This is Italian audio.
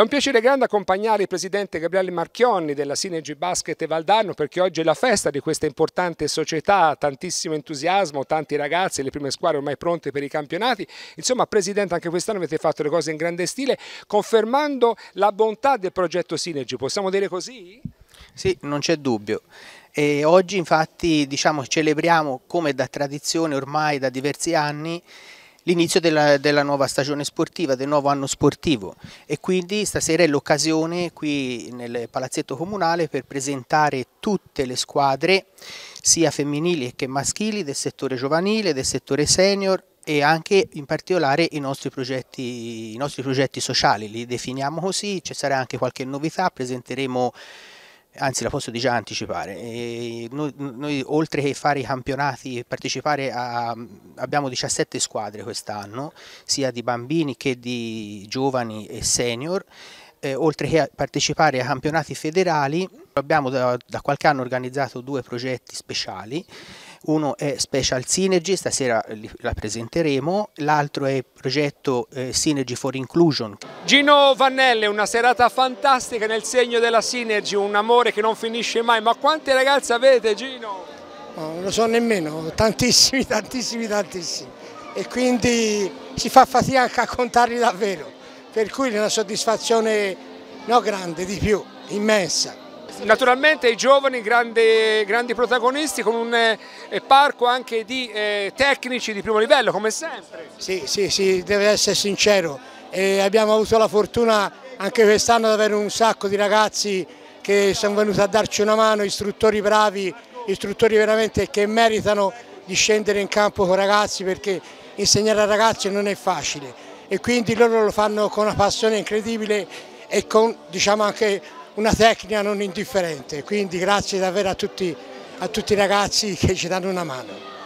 È un piacere grande accompagnare il presidente Gabriele Marchionni della Synergy Basket Valdarno perché oggi è la festa di questa importante società, tantissimo entusiasmo, tanti ragazzi, le prime squadre ormai pronte per i campionati. Insomma, presidente, anche quest'anno avete fatto le cose in grande stile, confermando la bontà del progetto Synergy, possiamo dire così? Sì, non c'è dubbio. E oggi infatti diciamo, celebriamo come da tradizione ormai da diversi anni l'inizio della, della, nuova stagione sportiva, del nuovo anno sportivo e quindi stasera è l'occasione qui nel palazzetto comunale per presentare tutte le squadre sia femminili che maschili del settore giovanile, del settore senior e anche in particolare i nostri progetti, i nostri progetti sociali, li definiamo così, ci sarà anche qualche novità, presenteremo anzi la posso già anticipare, noi, noi, oltre che fare i campionati e partecipare a, abbiamo 17 squadre quest'anno, sia di bambini che di giovani e senior, eh, oltre che a partecipare a campionati federali Abbiamo da, da, qualche anno organizzato due progetti speciali, uno è Special Synergy, stasera la presenteremo, l'altro è il progetto eh, Synergy for Inclusion. Gino Vannelle, una serata fantastica nel segno della Synergy, un amore che non finisce mai, ma quante ragazze avete Gino? No, oh, non lo so nemmeno, tantissimi, tantissimi, tantissimi e quindi si fa fatica anche a contarli davvero, per cui è una soddisfazione no grande, di più, immensa. Naturalmente i giovani, grandi, grandi protagonisti, con un eh, parco anche di eh, tecnici di primo livello, come sempre. Sì, sì, sì, deve essere sincero. E abbiamo avuto la fortuna anche quest'anno di avere un sacco di ragazzi che sono venuti a darci una mano, istruttori bravi, istruttori veramente che meritano di scendere in campo con ragazzi perché insegnare a ragazzi non è facile e quindi loro lo fanno con una passione incredibile e con diciamo anche una tecnica non indifferente, quindi grazie davvero a tutti, a tutti i ragazzi che ci danno una mano.